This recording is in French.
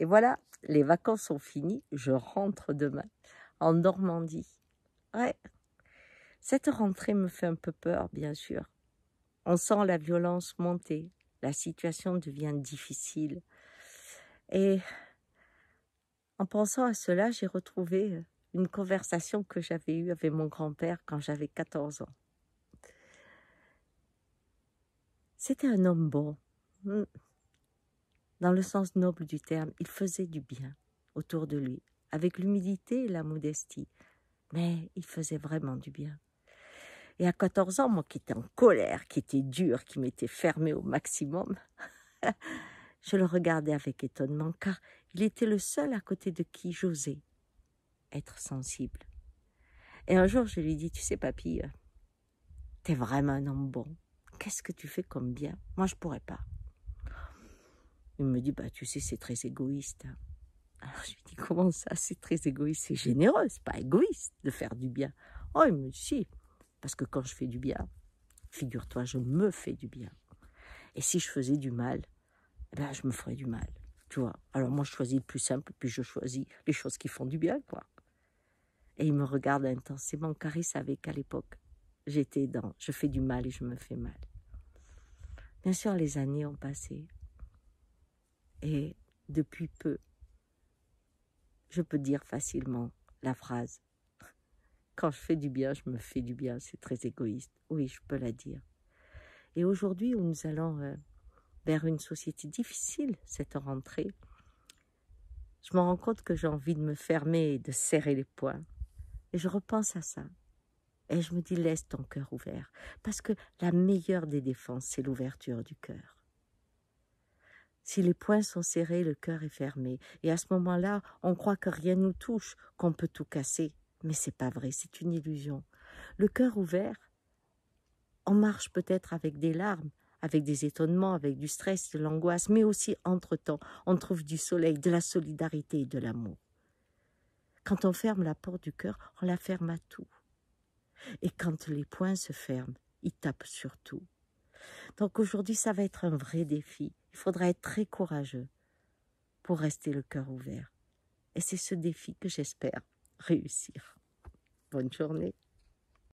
Et voilà, les vacances sont finies, je rentre demain en Normandie. Ouais, cette rentrée me fait un peu peur, bien sûr. On sent la violence monter, la situation devient difficile. Et en pensant à cela, j'ai retrouvé une conversation que j'avais eue avec mon grand-père quand j'avais 14 ans. C'était un homme bon. Mmh. Dans le sens noble du terme, il faisait du bien autour de lui, avec l'humilité et la modestie. Mais il faisait vraiment du bien. Et à 14 ans, moi qui étais en colère, qui était dure, qui m'étais fermée au maximum, je le regardais avec étonnement, car il était le seul à côté de qui j'osais être sensible. Et un jour, je lui dis, tu sais, papy, euh, t'es vraiment un homme bon. Qu'est-ce que tu fais comme bien Moi, je pourrais pas. Il me dit, bah, tu sais, c'est très égoïste. Alors je lui dis, comment ça, c'est très égoïste C'est généreux, c'est pas égoïste de faire du bien. Oh, il me dit, si, parce que quand je fais du bien, figure-toi, je me fais du bien. Et si je faisais du mal, eh ben, je me ferais du mal. Tu vois Alors moi, je choisis le plus simple, puis je choisis les choses qui font du bien, quoi. Et il me regarde intensément, car il savait qu'à l'époque, j'étais dans je fais du mal et je me fais mal. Bien sûr, les années ont passé, et depuis peu, je peux dire facilement la phrase Quand je fais du bien, je me fais du bien, c'est très égoïste. Oui, je peux la dire. Et aujourd'hui, où nous allons euh, vers une société difficile, cette rentrée, je me rends compte que j'ai envie de me fermer et de serrer les poings. Et je repense à ça. Et je me dis, laisse ton cœur ouvert. Parce que la meilleure des défenses, c'est l'ouverture du cœur. Si les poings sont serrés, le cœur est fermé. Et à ce moment-là, on croit que rien nous touche, qu'on peut tout casser. Mais c'est pas vrai, c'est une illusion. Le cœur ouvert, on marche peut-être avec des larmes, avec des étonnements, avec du stress, de l'angoisse, mais aussi entre-temps, on trouve du soleil, de la solidarité et de l'amour. Quand on ferme la porte du cœur, on la ferme à tout. Et quand les poings se ferment, ils tapent sur tout. Donc aujourd'hui, ça va être un vrai défi. Il faudra être très courageux pour rester le cœur ouvert. Et c'est ce défi que j'espère réussir. Bonne journée.